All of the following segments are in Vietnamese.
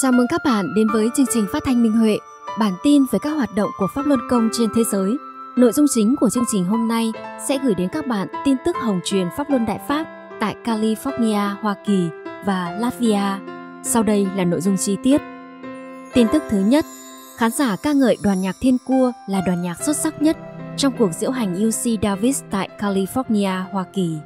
Chào mừng các bạn đến với chương trình phát thanh Minh Huệ, bản tin về các hoạt động của Pháp Luân Công trên thế giới. Nội dung chính của chương trình hôm nay sẽ gửi đến các bạn tin tức hồng truyền Pháp Luân Đại Pháp tại California, Hoa Kỳ và Latvia. Sau đây là nội dung chi tiết. Tin tức thứ nhất, khán giả ca ngợi đoàn nhạc Thiên Cua là đoàn nhạc xuất sắc nhất trong cuộc diễu hành UC Davis tại California, Hoa Kỳ.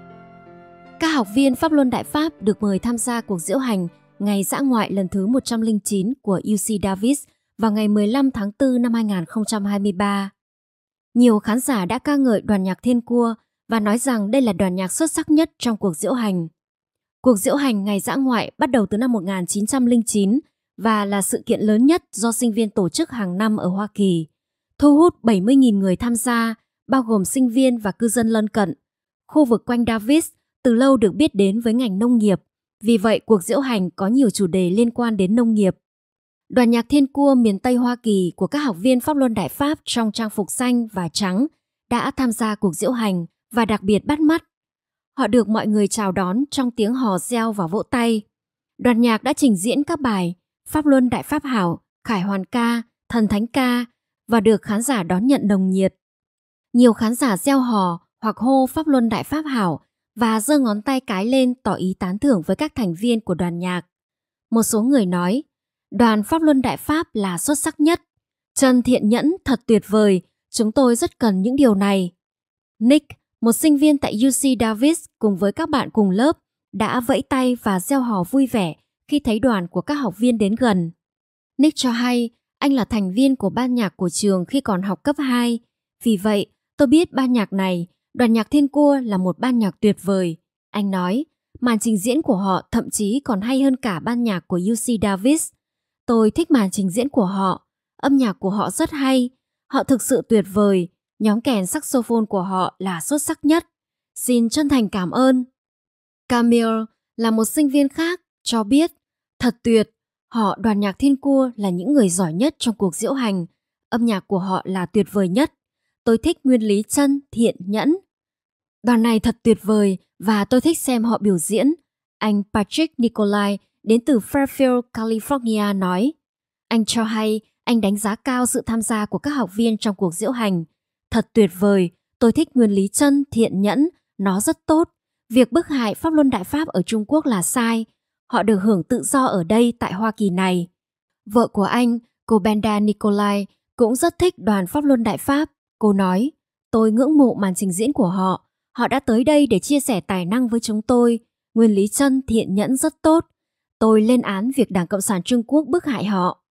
Các học viên Pháp Luân Đại Pháp được mời tham gia cuộc diễu hành ngày dã ngoại lần thứ 109 của UC Davis vào ngày 15 tháng 4 năm 2023. Nhiều khán giả đã ca ngợi đoàn nhạc Thiên Cua và nói rằng đây là đoàn nhạc xuất sắc nhất trong cuộc diễu hành. Cuộc diễu hành ngày dã ngoại bắt đầu từ năm 1909 và là sự kiện lớn nhất do sinh viên tổ chức hàng năm ở Hoa Kỳ, thu hút 70.000 người tham gia, bao gồm sinh viên và cư dân lân cận. Khu vực quanh Davis từ lâu được biết đến với ngành nông nghiệp, vì vậy, cuộc diễu hành có nhiều chủ đề liên quan đến nông nghiệp. Đoàn nhạc Thiên Cua miền Tây Hoa Kỳ của các học viên Pháp Luân Đại Pháp trong trang phục xanh và trắng đã tham gia cuộc diễu hành và đặc biệt bắt mắt. Họ được mọi người chào đón trong tiếng hò reo và vỗ tay. Đoàn nhạc đã trình diễn các bài Pháp Luân Đại Pháp Hảo, Khải Hoàn Ca, Thần Thánh Ca và được khán giả đón nhận nồng nhiệt. Nhiều khán giả reo hò hoặc hô Pháp Luân Đại Pháp Hảo và giơ ngón tay cái lên tỏ ý tán thưởng với các thành viên của đoàn nhạc. Một số người nói, đoàn Pháp Luân Đại Pháp là xuất sắc nhất. Trần Thiện Nhẫn thật tuyệt vời, chúng tôi rất cần những điều này. Nick, một sinh viên tại UC Davis cùng với các bạn cùng lớp, đã vẫy tay và gieo hò vui vẻ khi thấy đoàn của các học viên đến gần. Nick cho hay anh là thành viên của ban nhạc của trường khi còn học cấp 2. Vì vậy, tôi biết ban nhạc này Đoàn nhạc Thiên Cua là một ban nhạc tuyệt vời. Anh nói, màn trình diễn của họ thậm chí còn hay hơn cả ban nhạc của UC Davis. Tôi thích màn trình diễn của họ, âm nhạc của họ rất hay, họ thực sự tuyệt vời, nhóm kèn saxophone của họ là xuất sắc nhất. Xin chân thành cảm ơn. Camille là một sinh viên khác cho biết, thật tuyệt, họ đoàn nhạc Thiên Cua là những người giỏi nhất trong cuộc diễu hành, âm nhạc của họ là tuyệt vời nhất. Tôi thích nguyên lý chân, thiện, nhẫn. Đoàn này thật tuyệt vời và tôi thích xem họ biểu diễn. Anh Patrick Nicolai đến từ Fairfield, California nói. Anh cho hay anh đánh giá cao sự tham gia của các học viên trong cuộc diễu hành. Thật tuyệt vời, tôi thích nguyên lý chân, thiện nhẫn, nó rất tốt. Việc bức hại Pháp Luân Đại Pháp ở Trung Quốc là sai. Họ được hưởng tự do ở đây tại Hoa Kỳ này. Vợ của anh, cô Benda Nicolai, cũng rất thích đoàn Pháp Luân Đại Pháp. Cô nói, tôi ngưỡng mộ màn trình diễn của họ. Họ đã tới đây để chia sẻ tài năng với chúng tôi. Nguyên lý chân thiện nhẫn rất tốt. Tôi lên án việc Đảng Cộng sản Trung Quốc bức hại họ.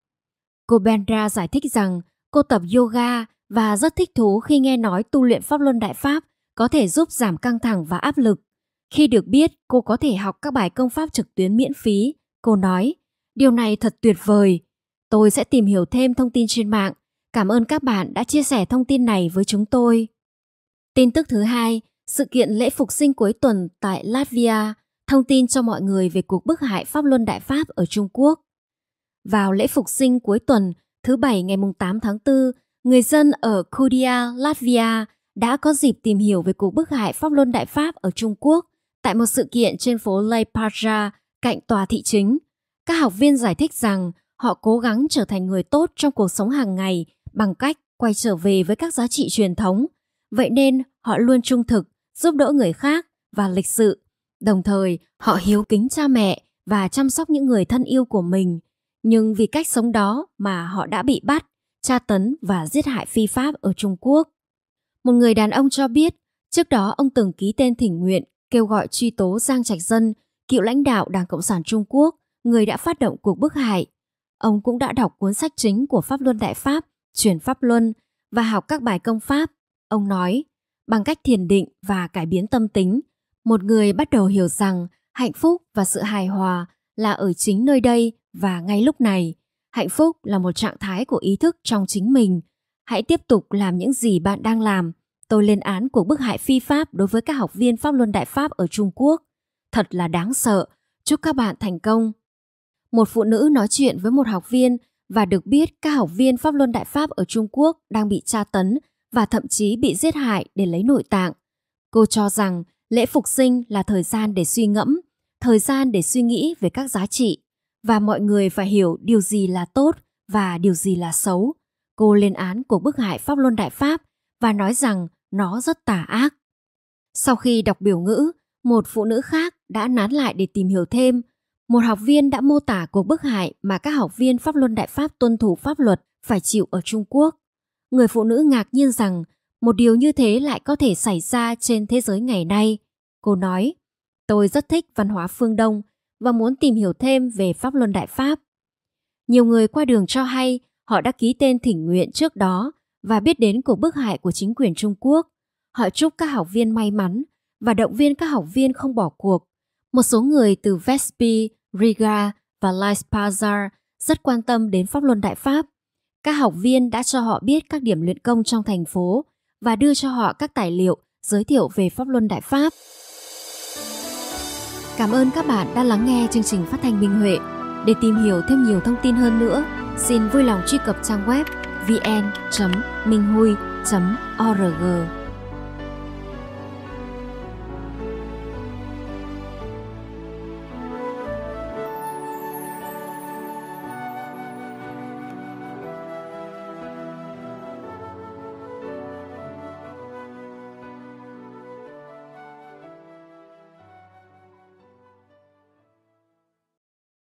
Cô Bendra giải thích rằng cô tập yoga và rất thích thú khi nghe nói tu luyện Pháp Luân Đại Pháp có thể giúp giảm căng thẳng và áp lực. Khi được biết cô có thể học các bài công pháp trực tuyến miễn phí, cô nói, điều này thật tuyệt vời. Tôi sẽ tìm hiểu thêm thông tin trên mạng Cảm ơn các bạn đã chia sẻ thông tin này với chúng tôi. Tin tức thứ hai, sự kiện lễ phục sinh cuối tuần tại Latvia thông tin cho mọi người về cuộc bức hại Pháp Luân Đại Pháp ở Trung Quốc. Vào lễ phục sinh cuối tuần thứ Bảy ngày 8 tháng 4, người dân ở Kudia, Latvia đã có dịp tìm hiểu về cuộc bức hại Pháp Luân Đại Pháp ở Trung Quốc tại một sự kiện trên phố Leipaja cạnh tòa thị chính. Các học viên giải thích rằng họ cố gắng trở thành người tốt trong cuộc sống hàng ngày bằng cách quay trở về với các giá trị truyền thống. Vậy nên họ luôn trung thực, giúp đỡ người khác và lịch sự. Đồng thời, họ hiếu kính cha mẹ và chăm sóc những người thân yêu của mình. Nhưng vì cách sống đó mà họ đã bị bắt, tra tấn và giết hại phi pháp ở Trung Quốc. Một người đàn ông cho biết, trước đó ông từng ký tên thỉnh nguyện kêu gọi truy tố Giang Trạch Dân, cựu lãnh đạo Đảng Cộng sản Trung Quốc, người đã phát động cuộc bức hại. Ông cũng đã đọc cuốn sách chính của Pháp Luân Đại Pháp chuyển pháp luân và học các bài công pháp, ông nói, bằng cách thiền định và cải biến tâm tính, một người bắt đầu hiểu rằng hạnh phúc và sự hài hòa là ở chính nơi đây và ngay lúc này. Hạnh phúc là một trạng thái của ý thức trong chính mình. Hãy tiếp tục làm những gì bạn đang làm. Tôi lên án cuộc bức hại phi pháp đối với các học viên Pháp Luân Đại Pháp ở Trung Quốc. Thật là đáng sợ. Chúc các bạn thành công. Một phụ nữ nói chuyện với một học viên và được biết các học viên Pháp Luân Đại Pháp ở Trung Quốc đang bị tra tấn và thậm chí bị giết hại để lấy nội tạng. Cô cho rằng lễ phục sinh là thời gian để suy ngẫm, thời gian để suy nghĩ về các giá trị và mọi người phải hiểu điều gì là tốt và điều gì là xấu. Cô lên án cuộc bức hại Pháp Luân Đại Pháp và nói rằng nó rất tà ác. Sau khi đọc biểu ngữ, một phụ nữ khác đã nán lại để tìm hiểu thêm một học viên đã mô tả cuộc bức hại mà các học viên Pháp Luân Đại Pháp tuân thủ pháp luật phải chịu ở Trung Quốc. Người phụ nữ ngạc nhiên rằng một điều như thế lại có thể xảy ra trên thế giới ngày nay. Cô nói, tôi rất thích văn hóa phương Đông và muốn tìm hiểu thêm về Pháp Luân Đại Pháp. Nhiều người qua đường cho hay họ đã ký tên thỉnh nguyện trước đó và biết đến cuộc bức hại của chính quyền Trung Quốc. Họ chúc các học viên may mắn và động viên các học viên không bỏ cuộc. Một số người từ Vespi Riga và Leipzig rất quan tâm đến pháp luân đại pháp. Các học viên đã cho họ biết các điểm luyện công trong thành phố và đưa cho họ các tài liệu giới thiệu về pháp luân đại pháp. Cảm ơn các bạn đã lắng nghe chương trình phát thanh Minh Huệ. Để tìm hiểu thêm nhiều thông tin hơn nữa, xin vui lòng truy cập trang web vn.minhhui.org.